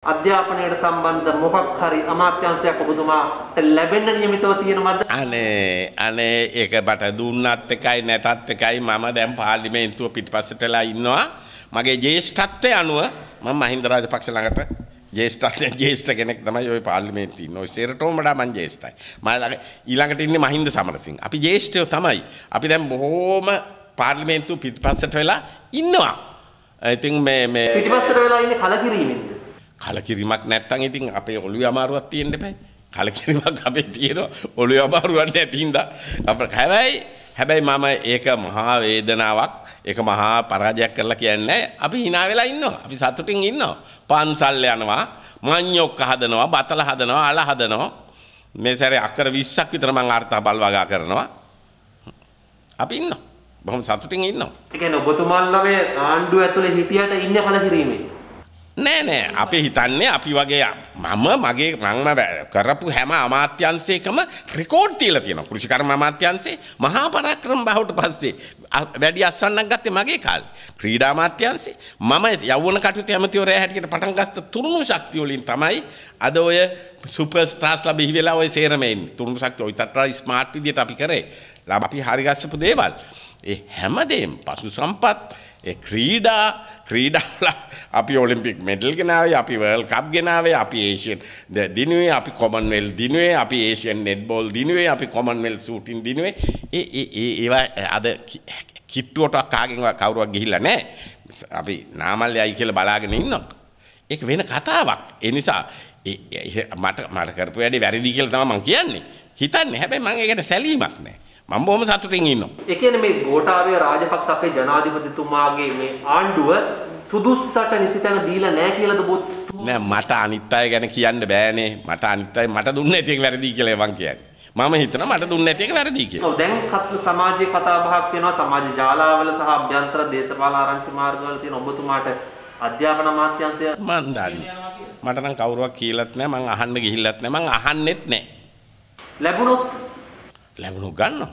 අධ්‍යාපනයට සම්බන්ධ මොකක් හරි අමාත්‍යංශයක් ඔබතුමාට ලැබෙන්න නියමිතව තියෙනවද? අනේ අනේ ඒක බට දුන්නත් එකයි නැතත් එකයි මම දැන් පාර්ලිමේන්තුව පිටිපස්සටලා ඉන්නවා. මගේ ජේෂ්ඨත්වයේ අනුව මම මහින්ද රාජපක්ෂ ළඟට ජේෂ්ඨත්වයෙන් ජේෂ්ඨ කෙනෙක් තමයි ওই පාර්ලිමේන්තුවේ ඉන්නේ. ওই සෙරටෝම වඩා මම ජේෂ්ඨයි. මම ඊළඟට ඉන්නේ මහින්ද සමරසිංහ. අපි ජේෂ්ඨයෝ තමයි. අපි දැන් බොහොම පාර්ලිමේන්තුව පිටිපස්සට වෙලා ඉන්නවා. ඉතින් මේ මේ පිටිපස්සට වෙලා ඉන්නේ කලකිරීමෙන්. කලකිරීමක් නැත්තම් ඉතින් අපේ ඔළුවේ අමාරුවක් තියෙන්න බෑ. කලකිරීමක් අපේ තියෙනවා. ඔළුවේ අමාරුවක් නැතිඳා අපිට හැබැයි හැබැයි මම ඒක මහා වේදනාවක් ඒක මහා පරාජයක් කරලා කියන්නේ අපි hina වෙලා ඉන්නවා. අපි සතුටින් ඉන්නවා. පන්සල් යනවා, මඤ්ඤොක්ක හදනවා, බතල හදනවා, අල හදනවා. මේ සැරේ අක්කර 20ක් විතර මම අර්ථා බල්වගා කරනවා. අපි ඉන්නවා. බොහොම සතුටින් ඉන්නවා. ඒ කියන්නේ ඔබතුමාලා මේ ආණ්ඩුව ඇතුලේ හිටියට ඉන්න කලකිරීමේ නෑ නෑ අපි හිතන්නේ අපි වගේ මම මගේ මම කරපු හැම අමාත්‍යංශයකම රෙකෝඩ් තියලා තියෙනවා කෘෂි කර්ම අමාත්‍යංශේ මහා පරාක්‍රම බහුවට පස්සේ වැඩි අස්සන්නක් ගත්තේ මගේ කාලේ ක්‍රීඩා අමාත්‍යංශේ මම යෞවන කටයුතු ඇමතිවරයා හැටියට පටන් ගත්ත තුරුණු ශක්තිය වලින් තමයි අද ඔය සුපර්ස්ටාර්ස්ලා බිහි වෙලා ඔය සේරම එන්නේ තුරුණු ශක්තිය ඔය තරම් ස්මාර්ට් විදියට අපි කරේ ලාභ අපි හරිගස්සපු දේවල්. ඒ හැමදේම පසු සම්පත් ඒ ක්‍රීඩා ක්‍රීඩාල අපි ඔලිම්පික් මෙඩල් ගෙනාවේ අපි වර්ල් කප් ගෙනාවේ අපි ඒෂියන් දිනුවේ අපි කොමන්වෙල් දිනුවේ අපි ඒෂියන් නෙට්බෝල් දිනුවේ අපි කොමන්වෙල් සූටින් දිනුවේ ඒ ඒ ඒ ඒවා අද කිට්ටුවට කාගෙන්වත් කවුරුවක් ගිහිල්ලා නැහැ අපි නාමල්යයි කියලා බලාගෙන ඉන්නවා ඒක වෙන කතාවක් ඒ නිසා මට මට කරපු වැඩේ වැරදි කියලා තමයි මම කියන්නේ හිතන්නේ හැබැයි මම ඒකට සැලීමක් නැහැ මම බොහොම සතුටින් ඉන්නවා. ඒ කියන්නේ මේ ගෝඨාභය රාජපක්ෂ අපේ ජනාධිපතිතුමාගේ මේ ආණ්ඩුව සුදුස්සට නිසිතන දීලා නැහැ කියලාද බොත් නෑ මට අනිත් අය ගැන කියන්න බෑනේ. මට අනිත් අය මට දුන්න ඇති එක වැරදි කියලා මං කියන්නේ. මම හිතන මට දුන්න ඇති එක වැරදි කියලා. ඔව් දැන් සමාජයේ කතා බහක් වෙනවා සමාජ ජාලාවල සහ අභ්‍යන්තර දේශපාලන ආරංචි මාර්ගවල තියෙන ඔබතුමාට අධ්‍යාපන අමාත්‍යාංශය මන් දන්නේ. මට නම් කවුරුවක් කියලාත් නැහැ මං අහන්න ගිහිල්ලත් නැහැ මං අහන්නෙත් නැහැ. ලැබුණොත් ලැබුණොත් ගන්නවා.